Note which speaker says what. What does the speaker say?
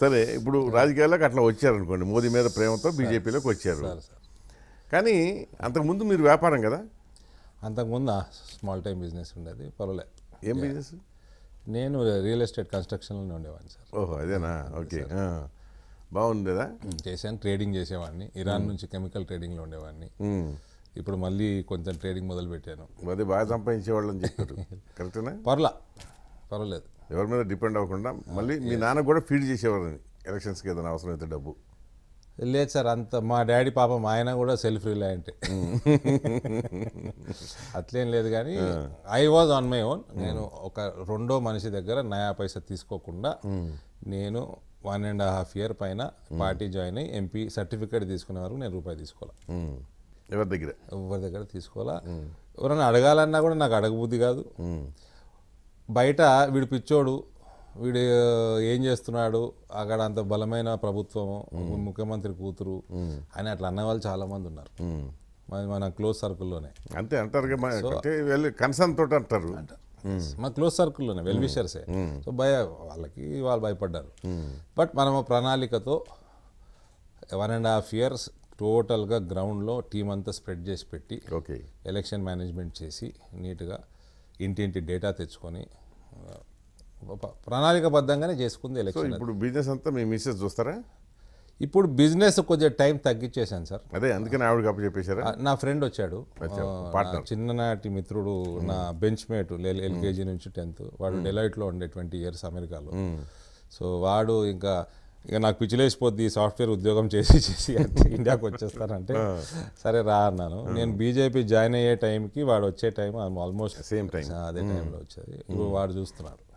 Speaker 1: సరే ఇప్పుడు రాజకీయాల్లోకి అట్లా వచ్చారనుకోండి మోదీ మీద ప్రేమతో బీజేపీలోకి వచ్చారు
Speaker 2: కానీ అంతకుముందు మీరు వ్యాపారం కదా అంతకుముందు స్మాల్ టైం బిజినెస్ ఉండేది పర్వాలే ఏం బిజినెస్ నేను రియల్ ఎస్టేట్ కన్స్ట్రక్షన్లోనే ఉండేవాడిని సార్ ఓహో అదేనా mm. ఓకే బాగుండేదా mm, చేశాను ట్రేడింగ్ చేసేవాడిని ఇరాన్ mm. నుంచి కెమికల్ ట్రేడింగ్లో ఉండేవాడిని ఇప్పుడు మళ్ళీ కొంచెం ట్రేడింగ్ మొదలు పెట్టాను
Speaker 1: అది బాగా సంపాదించేవాళ్ళని చెప్పారు కరెక్టేనా పర్లా పర్వాలేదు ఎవరి మీద డిపెండ్ అవ్వకుండా మళ్ళీ మీ నాన్న కూడా ఫీడ్ చేసేవారు ఎలక్షన్స్కి ఏదైనా అవసరమైతే డబ్బు
Speaker 2: లేదు సార్ అంత మా డాడీ పాపం ఆయన కూడా సెల్ఫ్ రిలయంట్ mm. అట్లేం లేదు కానీ I was on my own నేను ఒక రెండో మనిషి దగ్గర నయా పైసా తీసుకోకుండా mm. నేను వన్ అండ్ హాఫ్ ఇయర్ పైన mm. పార్టీ జాయిన్ అయ్యి ఎంపీ సర్టిఫికేట్ తీసుకునే వరకు నేను రూపాయి తీసుకోవాలి ఎవరి దగ్గర ఎవరి దగ్గర తీసుకోవాలా ఎవరైనా అడగాలన్నా కూడా నాకు అడగబుద్ధి కాదు బయట వీడు పిచ్చోడు వీడు ఏం చేస్తున్నాడు అక్కడ అంత బలమైన ప్రభుత్వము ముఖ్యమంత్రి కూతురు అని అట్లా అన్నవాళ్ళు చాలా మంది ఉన్నారు మన క్లోజ్ సర్కిల్లోనే అంతే అంటారు
Speaker 1: కన్సర్న్ తోటి అంటారు
Speaker 2: మన క్లోజ్ సర్కిల్లోనే వెల్విషర్సే సో భయ వాళ్ళకి వాళ్ళు భయపడ్డారు బట్ మనము ప్రణాళికతో వన్ అండ్ హాఫ్ ఇయర్స్ టోటల్గా గ్రౌండ్లో టీం అంతా స్ప్రెడ్ చేసి పెట్టి ఓకే ఎలక్షన్ మేనేజ్మెంట్ చేసి నీట్గా ఇంటింటి డేటా తెచ్చుకొని ప్రణాళికబద్ధంగానే చేసుకుంది ఎలక్షన్ ఇప్పుడు బిజినెస్ అంతా మీ మిస్సెస్ చూస్తారా ఇప్పుడు బిజినెస్ కొద్దిగా టైం తగ్గించేశాను సార్ అదే అందుకని ఆవిడ అప్పు చెప్పేశారు నా ఫ్రెండ్ వచ్చాడు చిన్ననాటి మిత్రుడు నా బెంచ్ మేట్ ఎల్కేజీ నుంచి టెన్త్ వాడు డెలైట్లో ఉండే ట్వంటీ ఇయర్స్ అమెరికాలో సో వాడు ఇంకా ఇక నాకు పిచ్చిలేసిపోద్ది ఈ సాఫ్ట్వేర్ ఉద్యోగం చేసి చేసి ఇండియాకి వచ్చేస్తానంటే సరే రా అన్నాను నేను బీజేపీ జాయిన్ అయ్యే టైంకి వాడు వచ్చే టైం ఆల్మోస్ట్ సేమ్ టైం అదే టైంలో వచ్చేది ఇప్పుడు వాడు చూస్తున్నాడు